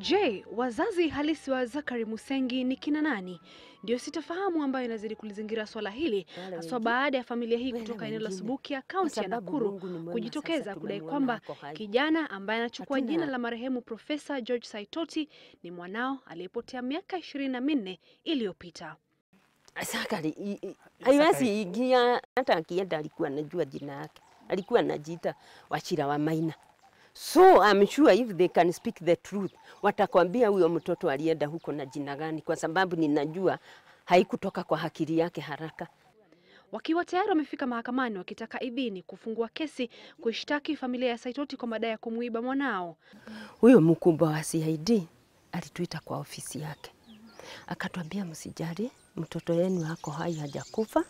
Je, wazazi halisi wa Zakari Musengi ni kina nani? Ndio sitafahamu ambayo inazidi kulizingira swala hili haswa baada ya familia hii kutoka eneo la Subukia, kaunti ya Nakuru kujitokeza kudai kwamba kijana ambaye anachukua jina la marehemu Profesa George Saitoti ni mwanao aliyepotea miaka ishirini na minne iliyopita. Zakari haiwezi ingia, hata akienda alikuwa anajua jina yake, alikuwa anajiita Wachira wa Maina. So I'm sure if they can speak the truth, watakwambia huyo mtoto alienda huko na jina gani, kwa sababu ninajua haikutoka kwa akili yake haraka. Wakiwa tayari wamefika mahakamani wakitaka idhini kufungua kesi kuishtaki familia ya Saitoti kwa madai ya kumuiba mwanao. Huyo mkubwa wa CID alituita kwa ofisi yake akatwambia, msijali, mtoto yenu ako hai, hajakufa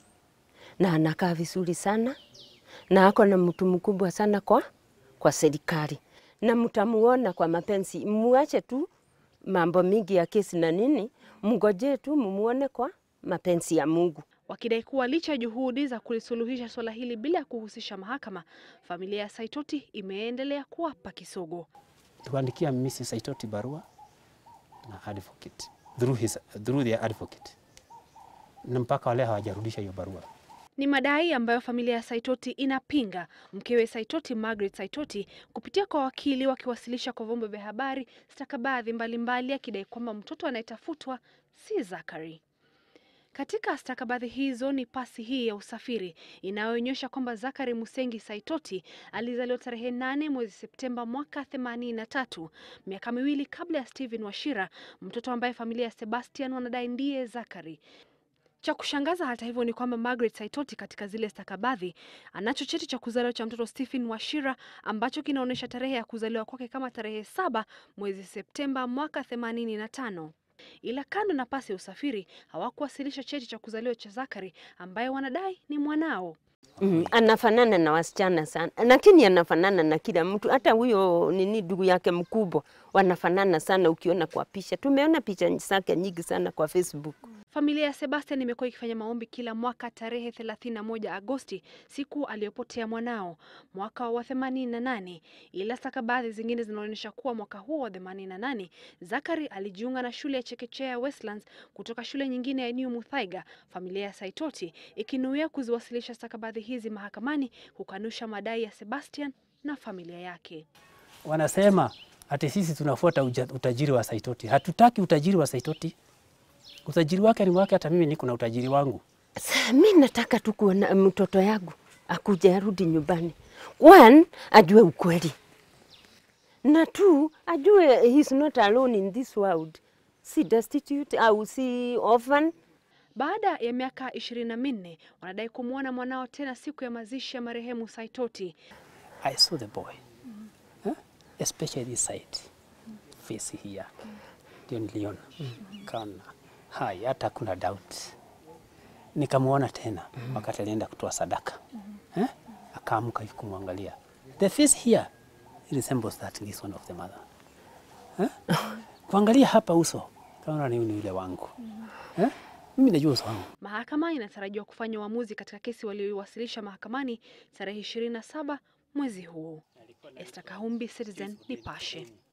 na anakaa vizuri sana na ako na mtu mkubwa sana kwa kwa serikali, na mtamuona kwa mapenzi. Muache tu mambo mingi ya kesi na nini, mngojee tu mumuone kwa mapenzi ya Mungu wakidai kuwa licha ya juhudi za kulisuluhisha swala hili bila ya kuhusisha mahakama, familia ya Saitoti imeendelea kuwapa kisogo. Tuandikia Mrs. Saitoti barua na advocate, through his, through their advocate, na mpaka wale hawajarudisha hiyo barua. Ni madai ambayo familia ya Saitoti inapinga, mkewe Saitoti Margaret Saitoti kupitia kwa wakili wakiwasilisha kwa vyombo vya habari stakabadhi mbalimbali, akidai kwamba mtoto anayetafutwa si Zachary. Katika stakabadhi hizo ni pasi hii ya usafiri inayoonyesha kwamba Zachary Musengi Saitoti alizaliwa tarehe nane mwezi Septemba mwaka themanini na tatu miaka miwili kabla ya Stephen washira mtoto ambaye familia ya Sebastian wanadai ndiye Zachary. Cha kushangaza hata hivyo ni kwamba Margaret Saitoti katika zile stakabadhi anacho cheti cha kuzaliwa cha mtoto Stephen washira ambacho kinaonyesha tarehe ya kuzaliwa kwake kama tarehe saba mwezi Septemba mwaka 85. Ila kando na pasi ya usafiri hawakuwasilisha cheti cha kuzaliwa cha Zakari ambaye wanadai ni mwanao. Mm, anafanana na wasichana sana, lakini anafanana na kila mtu, hata huyo nini ndugu yake mkubwa wanafanana sana. Ukiona kwa picha, tumeona picha zake nyingi sana kwa Facebook. Familia ya Sebastian imekuwa ikifanya maombi kila mwaka tarehe 31 Agosti, siku aliyopotea mwanao mwaka wa 88, ila stakabadhi zingine zinaonyesha kuwa mwaka huo wa 88 Zakari alijiunga na shule ya chekechea Westlands kutoka shule nyingine ya New Muthaiga. Familia ya Saitoti ikinuia kuziwasilisha stakabadhi hizi mahakamani kukanusha madai ya Sebastian na familia yake. Wanasema ati sisi tunafuata utajiri wa Saitoti, hatutaki utajiri wa Saitoti. Utajiri wake ni wake, hata mimi niko na utajiri wangu. Sasa mimi nataka tu kuona mtoto yangu akuja arudi nyumbani. One, ajue ukweli na two, ajue he's not alone in this world, si destitute au si orphan. Baada ya miaka ishirini na minne wanadai kumwona mwanao tena siku ya mazishi ya marehemu Saitoti. I saw the boy mm -hmm. huh? especially this side mm -hmm. face here ndio mm -hmm. niliona mm -hmm. kana hai, hata kuna doubt. Nikamwona tena mm -hmm. wakati alienda kutoa sadaka mm -hmm. eh? Akaamka hivi kumwangalia, the face here resembles that this one of the mother eh? kuangalia hapa uso kaona ni yule wangu mm -hmm. eh? Mimi najua uso wangu. Mahakama inatarajiwa kufanya uamuzi katika kesi walioiwasilisha mahakamani tarehe 27 mwezi huu. Esther Kahumbi, Citizen Nipashe.